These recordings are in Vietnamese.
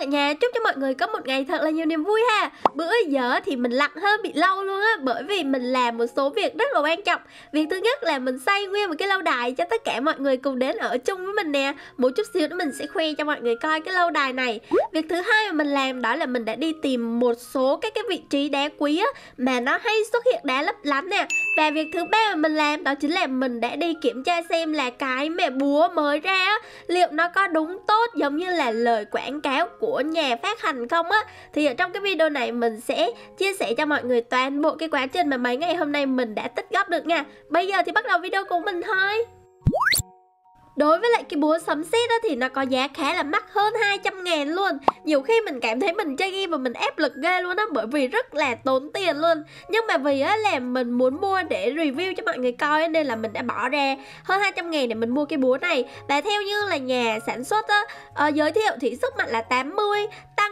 ở nhà Chúc cho mọi người có một ngày thật là nhiều niềm vui ha Bữa giờ thì mình lặng hơn bị lâu luôn á Bởi vì mình làm một số việc rất là quan trọng Việc thứ nhất là mình xây nguyên một cái lâu đài Cho tất cả mọi người cùng đến ở chung với mình nè Một chút xíu nữa mình sẽ khoe cho mọi người coi cái lâu đài này Việc thứ hai mà mình làm đó là mình đã đi tìm một số các cái vị trí đá quý á Mà nó hay xuất hiện đá lấp lánh nè và việc thứ ba mà mình làm đó chính là mình đã đi kiểm tra xem là cái mẹ búa mới ra liệu nó có đúng tốt giống như là lời quảng cáo của nhà phát hành không á. Thì ở trong cái video này mình sẽ chia sẻ cho mọi người toàn bộ cái quá trình mà mấy ngày hôm nay mình đã tích góp được nha. Bây giờ thì bắt đầu video của mình thôi. Đối với lại cái búa sấm sét thì nó có giá khá là mắc hơn 200 ngàn luôn Nhiều khi mình cảm thấy mình chơi game và mình áp lực ghê luôn á Bởi vì rất là tốn tiền luôn Nhưng mà vì á là mình muốn mua để review cho mọi người coi Nên là mình đã bỏ ra hơn 200 ngàn để mình mua cái búa này Và theo như là nhà sản xuất á, ờ, giới thiệu thì sức mạnh là 80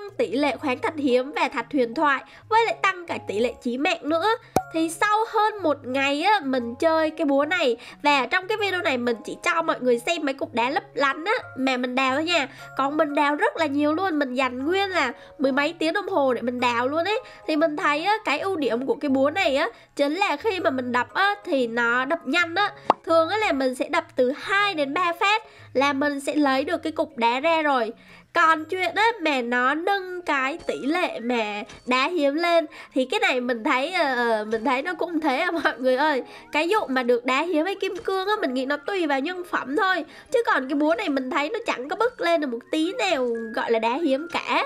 tăng tỷ lệ khoáng thạch hiếm và thạch huyền thoại với lại tăng cả tỷ lệ chí mạng nữa thì sau hơn một ngày á, mình chơi cái búa này và trong cái video này mình chỉ cho mọi người xem mấy cục đá lấp lánh á, mà mình đào thôi nha còn mình đào rất là nhiều luôn mình dành nguyên là mười mấy tiếng đồng hồ để mình đào luôn ấy thì mình thấy á, cái ưu điểm của cái búa này á chính là khi mà mình đập á, thì nó đập nhanh á thường á, là mình sẽ đập từ 2 đến 3 phát là mình sẽ lấy được cái cục đá ra rồi còn chuyện đó mà nó nâng cái tỷ lệ mà đá hiếm lên thì cái này mình thấy uh, mình thấy nó cũng thế à mọi người ơi cái vụ mà được đá hiếm hay kim cương á mình nghĩ nó tùy vào nhân phẩm thôi chứ còn cái búa này mình thấy nó chẳng có bứt lên được một tí nào gọi là đá hiếm cả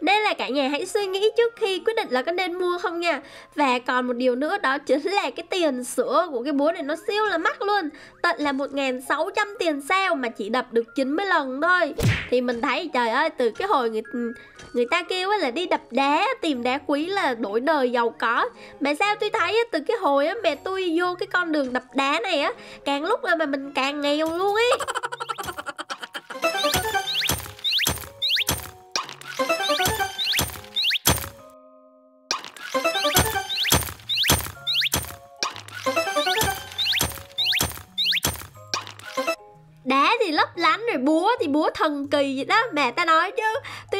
nên là cả nhà hãy suy nghĩ trước khi quyết định là có nên mua không nha và còn một điều nữa đó chính là cái tiền sữa của cái búa này nó siêu là mắc luôn tận là 1.600 tiền sao mà chỉ đập được 90 lần thôi thì mình thấy trời ơi từ cái hồi người người ta kêu là đi đập đá tìm đá quý là đổi đời giàu có mà sao tôi thấy từ cái hồi á mẹ tôi vô cái con đường đập đá này á càng lúc mà mình càng nghèo luôn ấy lấp lánh rồi búa thì búa thần kỳ vậy đó mẹ ta nói chứ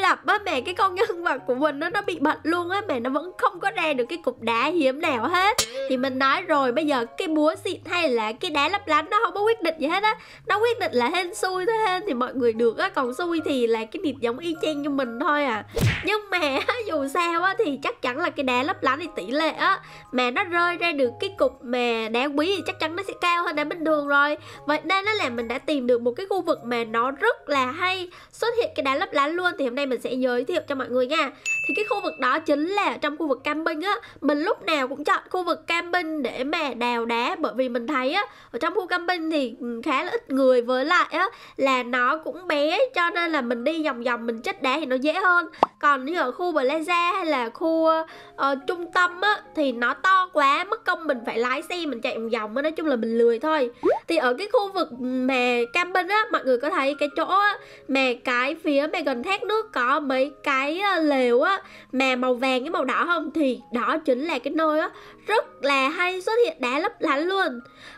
lập á mẹ cái con nhân vật của mình nó nó bị bệnh luôn á mẹ nó vẫn không có ra được cái cục đá hiếm nào hết thì mình nói rồi bây giờ cái búa xịn hay là cái đá lấp lánh nó không có quyết định gì hết á nó quyết định là hên xui thôi hên thì mọi người được á còn xui thì là cái điệp giống y chang như mình thôi à nhưng mà dù sao á thì chắc chắn là cái đá lấp lánh thì tỷ lệ á mà nó rơi ra được cái cục mà đá quý thì chắc chắn nó sẽ cao hơn đá bình thường rồi vậy nên nó là mình đã tìm được một cái khu vực mà nó rất là hay xuất hiện cái đá lấp lánh luôn thì hôm nay mình mình sẽ giới thiệu cho mọi người nha thì cái khu vực đó chính là trong khu vực camping á mình lúc nào cũng chọn khu vực camping để mà đào đá bởi vì mình thấy á ở trong khu camping thì ừ, khá là ít người với lại á là nó cũng bé cho nên là mình đi vòng vòng mình chất đá thì nó dễ hơn còn như ở khu plaza hay là khu uh, trung tâm á thì nó to quá mất công mình phải lái xe mình chạy vòng vòng nói chung là mình lười thôi thì ở cái khu vực mà camping á mọi người có thấy cái chỗ á mà cái phía mà gần thác nước có có mấy cái ờ, lều á mà màu vàng với màu đỏ không thì đó chính là cái nơi á rất là hay xuất hiện đá lấp lánh luôn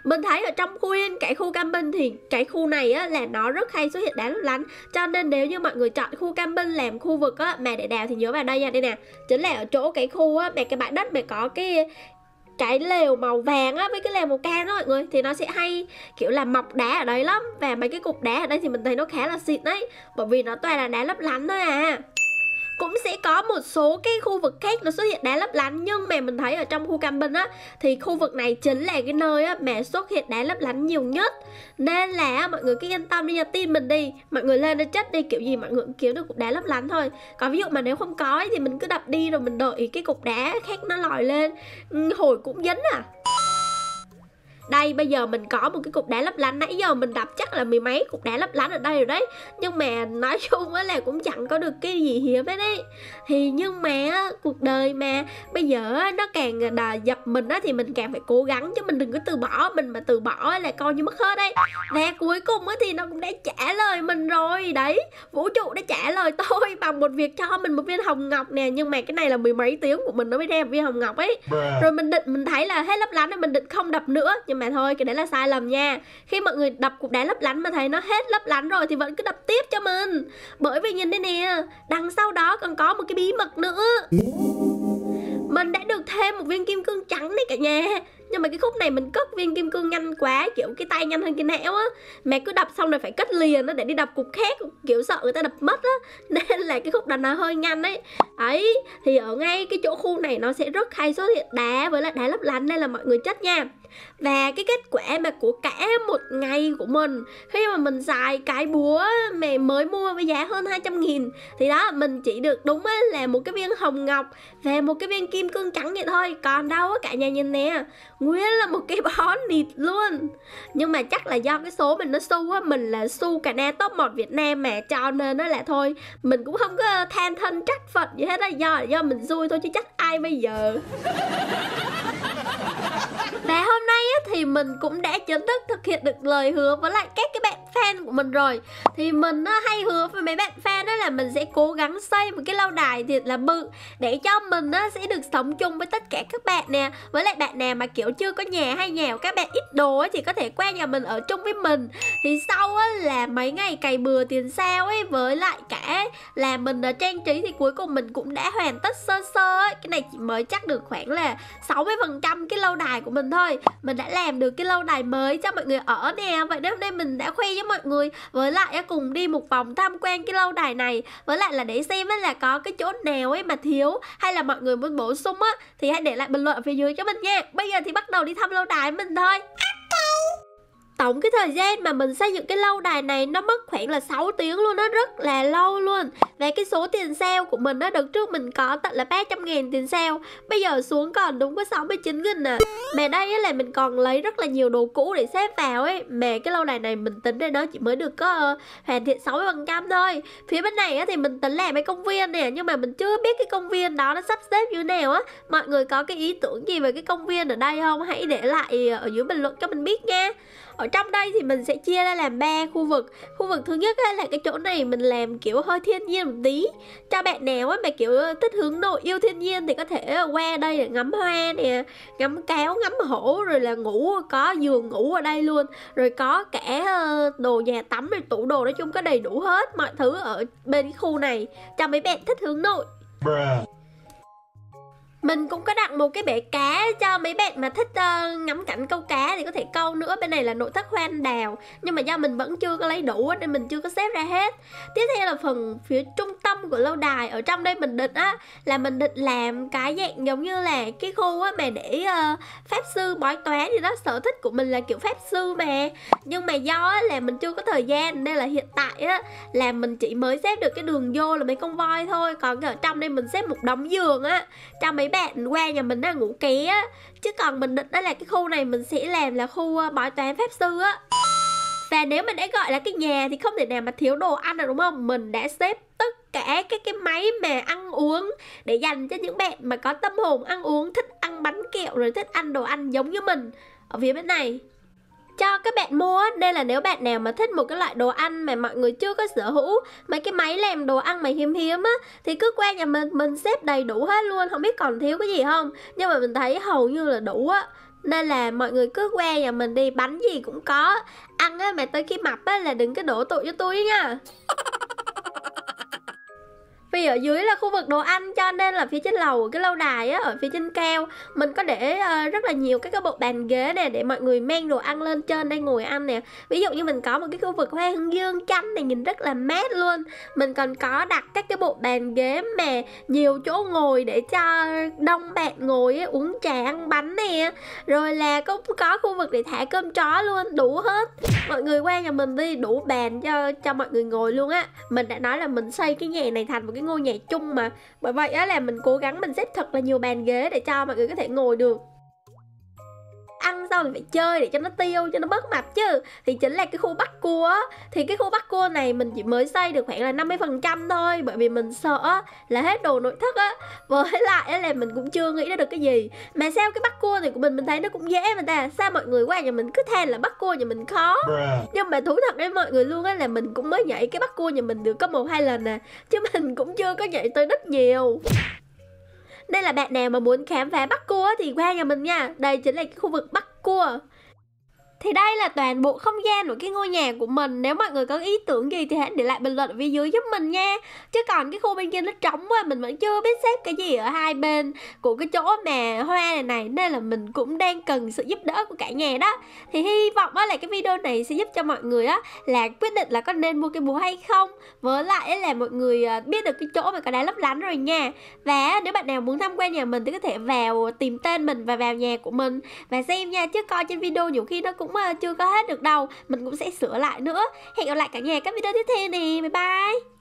mình thấy ở trong khu yên cái khu camping thì cái khu này á là nó rất hay xuất hiện đá lấp lánh cho nên nếu như mọi người chọn khu camping làm khu vực á mà để đào thì nhớ vào đây nha đây nè chính là ở chỗ cái khu á mà cái bãi đất mà có cái cái lều màu vàng á với cái lều màu cam đó mọi người thì nó sẽ hay kiểu là mọc đá ở đấy lắm và mấy cái cục đá ở đây thì mình thấy nó khá là xịn đấy bởi vì nó toàn là đá lấp lánh thôi à cũng sẽ có một số cái khu vực khác nó xuất hiện đá lấp lánh nhưng mà mình thấy ở trong khu camping á thì khu vực này chính là cái nơi á mà xuất hiện đá lấp lánh nhiều nhất nên là mọi người cứ yên tâm đi nhà tin mình đi mọi người lên đến chất đi kiểu gì mọi người cũng kiếm được cục đá lấp lánh thôi có ví dụ mà nếu không có thì mình cứ đập đi rồi mình đợi cái cục đá khác nó lòi lên ừ, hồi cũng dính à đây bây giờ mình có một cái cục đá lấp lánh nãy giờ mình đập chắc là mười mấy cục đá lấp lánh ở đây rồi đấy nhưng mà nói chung á là cũng chẳng có được cái gì hiếm hết đấy thì nhưng mà cuộc đời mà bây giờ nó càng à, đà dập mình á thì mình càng phải cố gắng chứ mình đừng có từ bỏ mình mà từ bỏ là coi như mất hết đấy và cuối cùng á thì nó cũng đã trả lời mình rồi đấy vũ trụ đã trả lời tôi bằng một việc cho mình một viên hồng ngọc nè nhưng mà cái này là mười mấy tiếng của mình nó mới đem viên hồng ngọc ấy rồi mình định mình thấy là hết lấp lánh rồi mình định không đập nữa nhưng mà thôi cái đấy là sai lầm nha khi mọi người đập cục đá lấp lánh mà thấy nó hết lấp lánh rồi thì vẫn cứ đập tiếp cho mình bởi vì nhìn đây nè đằng sau đó còn có một cái bí mật nữa mình đã được thêm một viên kim cương trắng đấy cả nhà nhưng mà cái khúc này mình cất viên kim cương nhanh quá kiểu cái tay nhanh hơn cái não á mẹ cứ đập xong rồi phải cất liền nó để đi đập cục khác kiểu sợ người ta đập mất á nên là cái khúc đập nó hơi nhanh ấy ấy thì ở ngay cái chỗ khu này nó sẽ rất hay xuất hiện đá với lại đá lấp lánh nên là mọi người chết nha và cái kết quả mà của cả một ngày của mình khi mà mình xài cái búa mà mới mua với giá hơn 200 nghìn thì đó mình chỉ được đúng là một cái viên hồng ngọc và một cái viên kim cương trắng vậy thôi còn đâu cả nhà nhìn nè nguyên là một cái bó nịt luôn nhưng mà chắc là do cái số mình nó su á mình là su cả na top 1 Việt Nam mà cho nên nó là thôi mình cũng không có than thân trách Phật gì hết á do do mình xui thôi chứ chắc ai bây giờ Và hôm nay thì mình cũng đã chính thức thực hiện được lời hứa với lại các cái bạn fan của mình rồi Thì mình ờ, hay hứa với mấy bạn fan đó là mình sẽ cố gắng xây một cái lâu đài thiệt là bự Để cho mình ờ, sẽ được sống chung với tất cả các bạn nè Với lại bạn nào mà kiểu chưa có nhà hay nhà của các bạn ít đồ thì có thể qua nhà mình ở chung với mình Thì sau là mấy ngày cày bừa tiền sao ấy với lại cả là mình ờ, trang trí thì cuối cùng mình cũng đã hoàn tất sơ sơ ấy Cái này chỉ mới chắc được khoảng là 60% cái lâu đài của mình thôi Mình đã làm được cái lâu đài mới cho mọi người ở nè Vậy nên hôm nay mình đã khoe với mọi người Với lại cùng đi một vòng tham quan cái lâu đài này Với lại là để xem là có cái chỗ nào ấy mà thiếu Hay là mọi người muốn bổ sung á Thì hãy để lại bình luận ở phía dưới cho mình nha Bây giờ thì bắt đầu đi thăm lâu đài mình thôi à! tổng cái thời gian mà mình xây dựng cái lâu đài này nó mất khoảng là 6 tiếng luôn nó rất là lâu luôn và cái số tiền sale của mình nó đợt trước mình có tận là 300 ngàn tiền sale bây giờ xuống còn đúng có 69 nghìn nè à. mà đây là mình còn lấy rất là nhiều đồ cũ để xếp vào ấy mà cái lâu đài này mình tính ra nó chỉ mới được có uh, hoàn thiện 60 phần trăm thôi phía bên này á, thì mình tính làm cái công viên nè nhưng mà mình chưa biết cái công viên đó nó sắp xếp như nào á mọi người có cái ý tưởng gì về cái công viên ở đây không hãy để lại ờ, ở dưới bình luận cho mình biết nha ở trong đây thì mình sẽ chia ra làm ba khu vực khu vực thứ nhất là cái chỗ này mình làm kiểu hơi thiên nhiên một tí cho bạn nào mà kiểu thích hướng nội yêu thiên nhiên thì có thể ờ, qua đây để ngắm hoa nè ngắm cáo ngắm hổ rồi là ngủ có giường ngủ ở đây luôn rồi có cả ờ, đồ nhà tắm rồi tủ đồ nói chung có đầy đủ hết mọi thứ ở bên khu này cho mấy bạn thích hướng nội Bruh mình cũng có đặt một cái bể cá cho mấy bạn mà thích uh, ngắm cảnh câu cá thì có thể câu nữa bên này là nội thất hoa anh đào nhưng mà do mình vẫn chưa có lấy đủ nên mình chưa có xếp ra hết tiếp theo là phần phía trung tâm của lâu đài ở trong đây mình định á là mình định làm cái dạng giống như là cái khu á mà để uh, pháp sư bói toán thì đó sở thích của mình là kiểu pháp sư mà nhưng mà do á, là mình chưa có thời gian nên là hiện tại á là mình chỉ mới xếp được cái đường vô là mấy con voi thôi còn ở trong đây mình xếp một đống giường á cho mấy bạn bạn qua nhà mình đang ngủ ký á chứ còn mình định đó là cái khu này mình sẽ làm là khu ờ, bói toán pháp sư á và nếu mình đã gọi là cái nhà thì không thể nào mà thiếu đồ ăn được đúng không mình đã xếp tất cả các cái máy mà ăn uống để dành cho những bạn mà có tâm hồn ăn uống thích ăn bánh kẹo rồi thích ăn đồ ăn giống như mình ở phía bên này cho các bạn mua Nên là nếu bạn nào mà thích một cái loại đồ ăn mà mọi người chưa có sở hữu Mấy cái máy làm đồ ăn mà hiếm hiếm á Thì cứ qua nhà mình, mình xếp đầy đủ hết luôn Không biết còn thiếu cái gì không Nhưng mà mình thấy hầu như là đủ á nên là mọi người cứ qua nhà mình đi bánh gì cũng có ăn á mà tới khi mập á là đừng có đổ tội cho tôi nha vì ở dưới là khu vực đồ ăn cho nên là phía trên lầu cái lâu đài á ở phía trên cao mình có để uh, rất là nhiều các cái bộ bàn ghế nè để mọi người mang đồ ăn lên trên đây ngồi ăn nè ví dụ như mình có một cái khu vực hoa hướng dương chanh này nhìn rất là mát luôn mình còn có đặt các cái bộ bàn ghế mà nhiều chỗ ngồi để cho đông bạn ngồi ấy, uống trà ăn bánh nè rồi là cũng có khu vực để thả cơm chó luôn đủ hết mọi người qua nhà mình đi đủ bàn cho cho mọi người ngồi luôn á mình đã nói là mình xây cái nhà này thành một cái ngôi nhà chung mà bởi vậy á là mình cố gắng mình xếp thật là nhiều bàn ghế để cho mọi người có thể ngồi được ăn xong thì phải chơi để cho nó tiêu cho nó bớt mập chứ thì chính là cái khu bắt cua thì cái khu bắt cua này mình chỉ mới xây được khoảng là 50 phần trăm thôi bởi vì mình sợ là hết đồ nội thất á với lại là mình cũng chưa nghĩ ra được cái gì mà sao cái bắt cua này của mình mình thấy nó cũng dễ mà ta sao mọi người qua nhà mình cứ than là bắt cua nhà mình khó nhưng mà thú thật đấy mọi người luôn á là mình cũng mới nhảy cái bắt cua nhà mình được có một hai lần à chứ mình cũng chưa có nhảy tới rất nhiều đây là bạn nào mà muốn khám phá Bắc Cua thì qua nhà mình nha Đây chính là cái khu vực Bắc Cua thì đây là toàn bộ không gian của cái ngôi nhà của mình Nếu mọi người có ý tưởng gì thì hãy để lại bình luận ở phía dưới giúp mình nha Chứ còn cái khu bên kia nó trống quá Mình vẫn chưa biết xếp cái gì ở hai bên của cái chỗ mà hoa này này Nên là mình cũng đang cần sự giúp đỡ của cả nhà đó Thì hy vọng là cái video này sẽ giúp cho mọi người á là quyết định là có nên mua cái búa hay không Với lại là mọi người à, biết được cái chỗ mà có đá lấp lánh rồi nha Và nếu bạn nào muốn tham quan nhà mình thì có thể vào tìm tên mình và vào nhà của mình Và xem nha chứ coi trên video nhiều khi nó cũng cũng ờ, chưa có hết được đâu Mình cũng sẽ sửa lại nữa Hẹn gặp lại cả nhà các video tiếp theo nè Bye bye